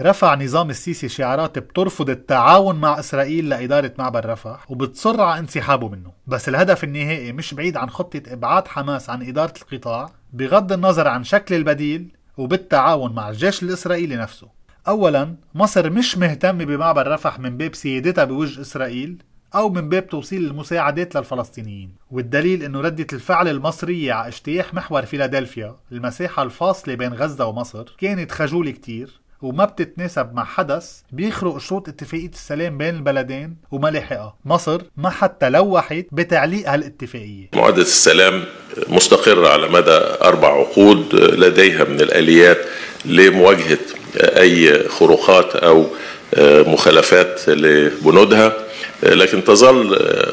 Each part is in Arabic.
رفع نظام السيسي شعارات بترفض التعاون مع إسرائيل لإدارة معبر رفح وبتصر على انسحابه منه بس الهدف النهائي مش بعيد عن خطة إبعاد حماس عن إدارة القطاع بغض النظر عن شكل البديل وبالتعاون مع الجيش الإسرائيلي نفسه أولا مصر مش مهتمة بمعبر رفح من باب سيادتها بوجه إسرائيل أو من باب توصيل المساعدات للفلسطينيين والدليل أنه ردة الفعل المصرية على اجتياح محور فيلادلفيا المساحة الفاصلة بين غزة ومصر كانت خجولة كتير وما بتتناسب مع حدث بيخرق شروط اتفاقية السلام بين البلدين وما لاحقها مصر ما حتى لوحت بتعليق هالاتفاقية معاهدة السلام مستقرة على مدى أربع عقود لديها من الآليات لمواجهة أي خروقات أو آه، مخالفات لبنودها آه، لكن تظل آه،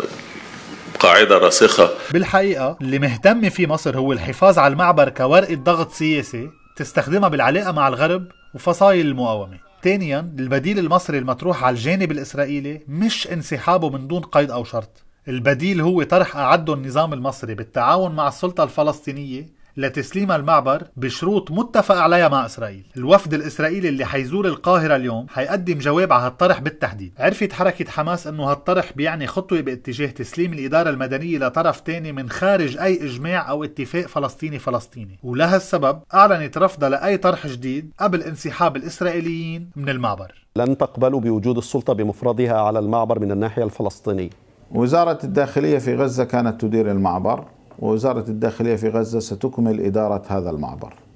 قاعده راسخه بالحقيقه اللي مهتم فيه مصر هو الحفاظ على المعبر كورقه ضغط سياسي تستخدمها بالعلاقه مع الغرب وفصائل المقاومة ثانيا البديل المصري المطروح على الجانب الإسرائيلي مش انسحابه من دون قيد أو شرط البديل هو طرح أعده النظام المصري بالتعاون مع السلطة الفلسطينية لتسليم المعبر بشروط متفق عليها مع اسرائيل، الوفد الاسرائيلي اللي حيزور القاهره اليوم حيقدم جواب على هالطرح بالتحديد، عرفت حركه حماس انه هالطرح بيعني خطوه باتجاه تسليم الاداره المدنيه لطرف تاني من خارج اي اجماع او اتفاق فلسطيني فلسطيني، ولهالسبب اعلنت رفضها لاي طرح جديد قبل انسحاب الاسرائيليين من المعبر. لن تقبلوا بوجود السلطه بمفردها على المعبر من الناحيه الفلسطينيه. وزاره الداخليه في غزه كانت تدير المعبر ووزارة الداخلية في غزة ستكمل إدارة هذا المعبر